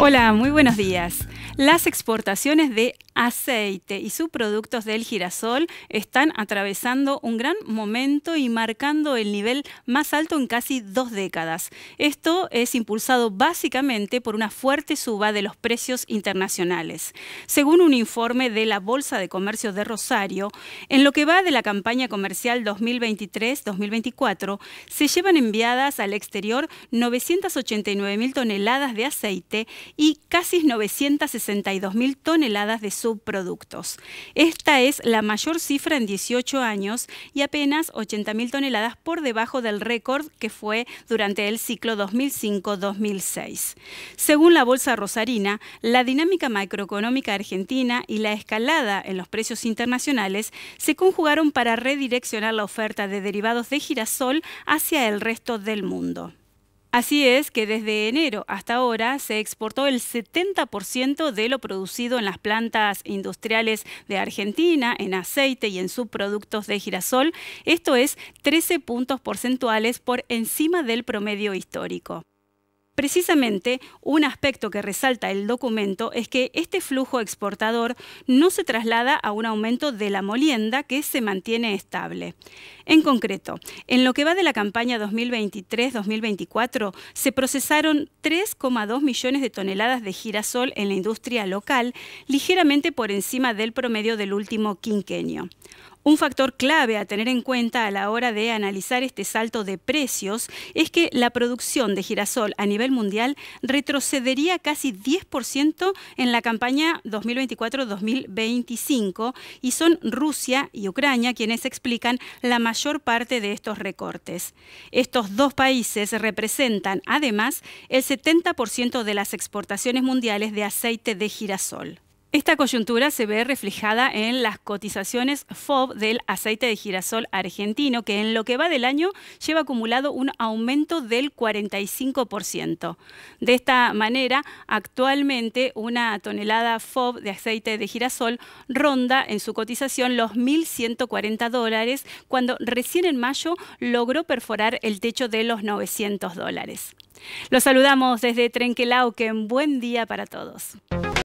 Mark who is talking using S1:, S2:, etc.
S1: Hola, muy buenos días. Las exportaciones de aceite y sus productos del girasol están atravesando un gran momento y marcando el nivel más alto en casi dos décadas. Esto es impulsado básicamente por una fuerte suba de los precios internacionales. Según un informe de la Bolsa de Comercio de Rosario, en lo que va de la campaña comercial 2023-2024, se llevan enviadas al exterior 989.000 toneladas de aceite y casi 962 toneladas de su subproductos. Esta es la mayor cifra en 18 años y apenas 80.000 toneladas por debajo del récord que fue durante el ciclo 2005-2006. Según la Bolsa Rosarina, la dinámica macroeconómica argentina y la escalada en los precios internacionales se conjugaron para redireccionar la oferta de derivados de girasol hacia el resto del mundo. Así es que desde enero hasta ahora se exportó el 70% de lo producido en las plantas industriales de Argentina, en aceite y en subproductos de girasol, esto es 13 puntos porcentuales por encima del promedio histórico. Precisamente, un aspecto que resalta el documento es que este flujo exportador no se traslada a un aumento de la molienda que se mantiene estable. En concreto, en lo que va de la campaña 2023-2024, se procesaron 3,2 millones de toneladas de girasol en la industria local, ligeramente por encima del promedio del último quinquenio. Un factor clave a tener en cuenta a la hora de analizar este salto de precios es que la producción de girasol a nivel mundial retrocedería casi 10% en la campaña 2024-2025 y son Rusia y Ucrania quienes explican la mayor parte de estos recortes. Estos dos países representan además el 70% de las exportaciones mundiales de aceite de girasol. Esta coyuntura se ve reflejada en las cotizaciones FOB del aceite de girasol argentino, que en lo que va del año lleva acumulado un aumento del 45%. De esta manera, actualmente una tonelada FOB de aceite de girasol ronda en su cotización los 1.140 dólares, cuando recién en mayo logró perforar el techo de los 900 dólares. Los saludamos desde Trenquelauquen. Buen día para todos.